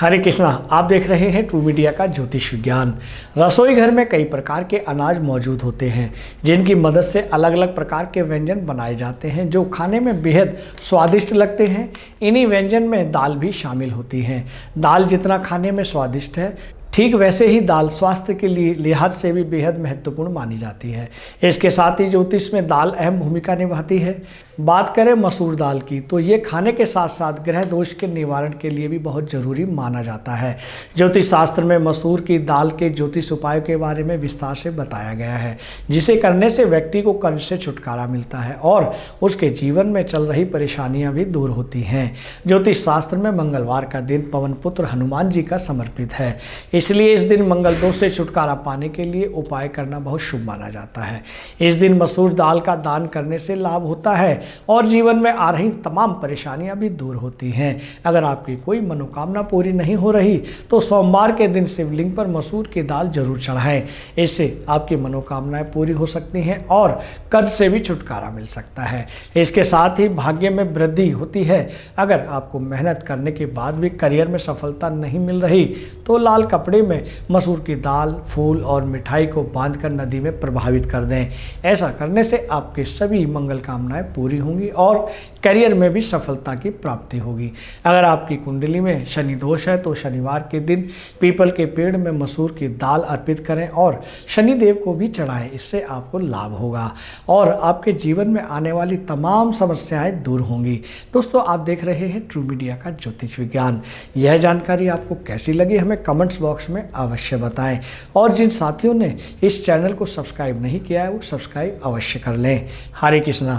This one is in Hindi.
हरे कृष्णा आप देख रहे हैं ट्रू मीडिया का ज्योतिष विज्ञान रसोई घर में कई प्रकार के अनाज मौजूद होते हैं जिनकी मदद से अलग अलग प्रकार के व्यंजन बनाए जाते हैं जो खाने में बेहद स्वादिष्ट लगते हैं इन्हीं व्यंजन में दाल भी शामिल होती हैं दाल जितना खाने में स्वादिष्ट है ठीक वैसे ही दाल स्वास्थ्य के लिए लिहाज से भी बेहद महत्वपूर्ण मानी जाती है इसके साथ ही ज्योतिष में दाल अहम भूमिका निभाती है बात करें मसूर दाल की तो ये खाने के साथ साथ ग्रह दोष के निवारण के लिए भी बहुत ज़रूरी माना जाता है ज्योतिष शास्त्र में मसूर की दाल के ज्योतिष उपायों के बारे में विस्तार से बताया गया है जिसे करने से व्यक्ति को कर्ज से छुटकारा मिलता है और उसके जीवन में चल रही परेशानियाँ भी दूर होती हैं ज्योतिष शास्त्र में मंगलवार का दिन पवन पुत्र हनुमान जी का समर्पित है इसलिए इस दिन मंगल दोष से छुटकारा पाने के लिए उपाय करना बहुत शुभ माना जाता है इस दिन मसूर दाल का दान करने से लाभ होता है और जीवन में आ रही तमाम परेशानियां भी दूर होती हैं अगर आपकी कोई मनोकामना पूरी नहीं हो रही तो सोमवार के दिन शिवलिंग पर मसूर की दाल जरूर चढ़ाएं इससे आपकी मनोकामनाएं पूरी हो सकती हैं और कर्ज से भी छुटकारा मिल सकता है इसके साथ ही भाग्य में वृद्धि होती है अगर आपको मेहनत करने के बाद भी करियर में सफलता नहीं मिल रही तो लाल कपड़े में मसूर की दाल फूल और मिठाई को बांधकर नदी में प्रभावित कर दें ऐसा करने से आपकी सभी मंगल कामनाएं पूरी होंगी और करियर में भी सफलता की प्राप्ति होगी अगर आपकी कुंडली में शनि दोष है तो शनिवार के दिन पीपल के पेड़ में मसूर की दाल अर्पित करें और शनिदेव को भी चढ़ाएं इससे आपको लाभ होगा और आपके जीवन में आने वाली तमाम समस्याएं दूर होंगी दोस्तों आप देख रहे हैं ट्रू मीडिया का ज्योतिष विज्ञान यह जानकारी आपको कैसी लगी हमें कमेंट्स बॉक्स में अवश्य बताएं और जिन साथियों ने इस चैनल को सब्सक्राइब नहीं किया है वो सब्सक्राइब अवश्य कर लें हरे कृष्णा